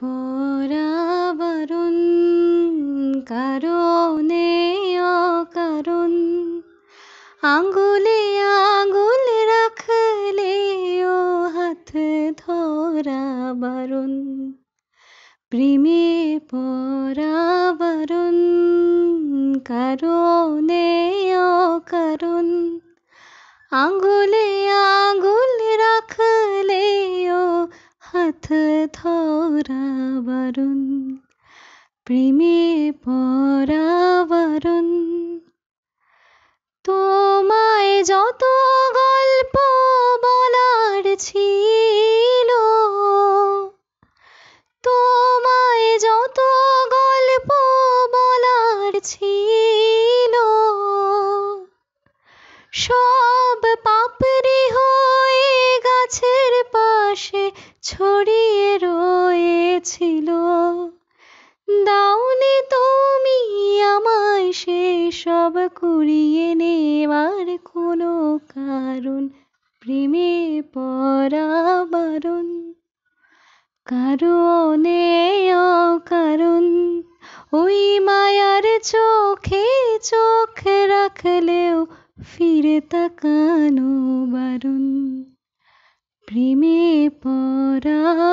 পরাবরণ কারণে অকারণ আঙ্গুলে আঙ্গুল রাখলে ও হাত ধরা বারণ প্রেমে পরাবরণ কারণে অকারণ আঙ্গুলে আঙ্গুল ধরা বারণ প্রেমে পরাবরণ তোমায় যত গল্প বলার ছিল তোমায় যত গল্প বলার ছিল সব পাপড়ি হয় ছিল দাউনে তুমি আমায় সেসব কুড়িয়ে নেওয়ার কোনো কারণ প্রেমে পরাবারণ কারণে কারণ ওই মায়ার চোখে চোখ রাখলেও ফিরে তাকানো বারণ প্রেমে পরা